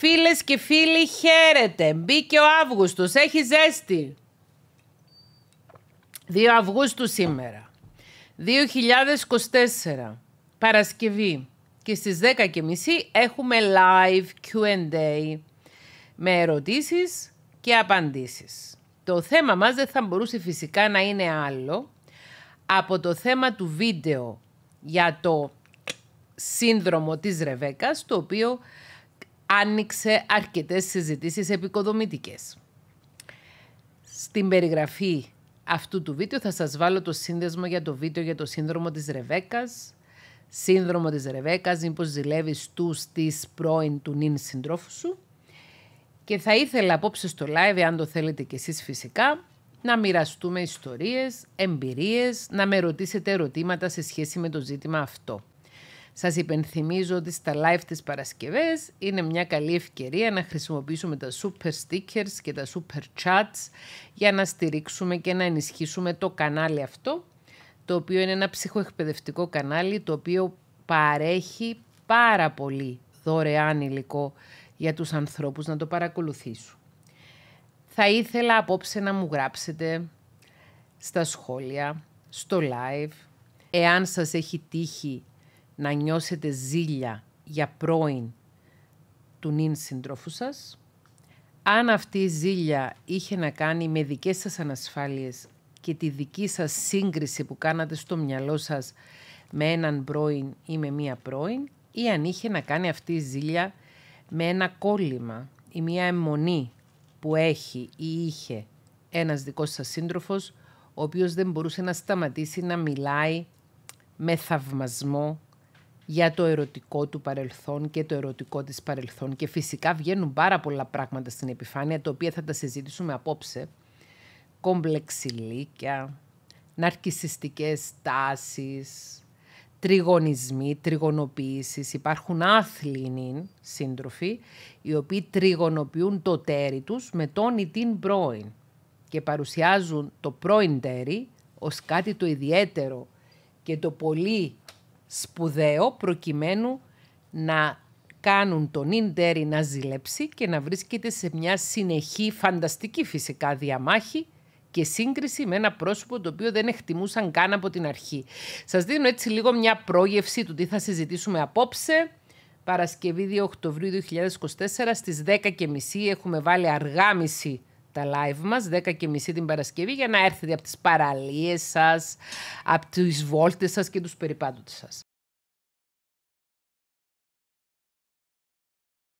Φίλες και φίλοι, χαίρετε. Μπήκε ο Αύγουστος, έχει ζέστη. 2 Αυγούστου σήμερα, 2024, Παρασκευή και στις 10.30 έχουμε live Q&A με ερωτήσεις και απαντήσεις. Το θέμα μας δεν θα μπορούσε φυσικά να είναι άλλο από το θέμα του βίντεο για το σύνδρομο της Ρεβέκας, το οποίο άνοιξε αρκετές συζητήσεις επικοδομητικές. Στην περιγραφή αυτού του βίντεο θα σας βάλω το σύνδεσμο για το βίντεο για το σύνδρομο της Ρεβέκας. Σύνδρομο της Ρεβέκας, μήπως ζηλεύεις του στις πρώην του νυν συντρόφου σου. Και θα ήθελα απόψε στο live, αν το θέλετε κι εσείς φυσικά, να μοιραστούμε ιστορίες, εμπειρίες, να με ρωτήσετε ερωτήματα σε σχέση με το ζήτημα αυτό. Σας υπενθυμίζω ότι στα live της Παρασκευές είναι μια καλή ευκαιρία να χρησιμοποιήσουμε τα super stickers και τα super chats για να στηρίξουμε και να ενισχύσουμε το κανάλι αυτό, το οποίο είναι ένα ψυχοεκπαιδευτικό κανάλι το οποίο παρέχει πάρα πολύ δωρεάν υλικό για τους ανθρώπους να το παρακολουθήσουν. Θα ήθελα απόψε να μου γράψετε στα σχόλια, στο live, εάν σας έχει τύχει να νιώσετε ζήλια για πρώην του νυν συντρόφου σας. Αν αυτή η ζήλια είχε να κάνει με δικές σας ανασφάλειες και τη δική σας σύγκριση που κάνατε στο μυαλό σας με έναν πρώην ή με μία πρώην ή αν είχε να κάνει αυτή η ζήλια με ένα κόλλημα ή μία αιμονή που έχει ή είχε ένας δικός σας σύντροφος ο οποίος δεν μπορούσε να σταματήσει να μιλάει με θαυμασμό για το ερωτικό του παρελθόν και το ερωτικό της παρελθόν και φυσικά βγαίνουν πάρα πολλά πράγματα στην επιφάνεια τα οποία θα τα συζητήσουμε απόψε. Κομπλεξιλίκια, ναρκισιστικές τάσεις, τριγωνισμοί, τριγωνοποίησεις. Υπάρχουν άθλινοι σύντροφοι οι οποίοι τριγωνοποιούν το τέρι τους με τον ή την πρώην και παρουσιάζουν το πρώην τέρι ως κάτι το ιδιαίτερο και το πολύ σπουδαίο προκειμένου να κάνουν τον Ιντερι να ζηλέψει και να βρίσκεται σε μια συνεχή, φανταστική φυσικά διαμάχη και σύγκριση με ένα πρόσωπο το οποίο δεν εκτιμούσαν καν από την αρχή. Σας δίνω έτσι λίγο μια πρόγευση του τι θα συζητήσουμε απόψε. Παρασκευή 2 Οκτωβρίου 2024 στις 10.30 έχουμε βάλει αργάμιση τα live μας, 10.30 την Παρασκευή, για να έρθετε από τις παραλίες σας, από τις βόλτες σας και τους περιπάτους σας.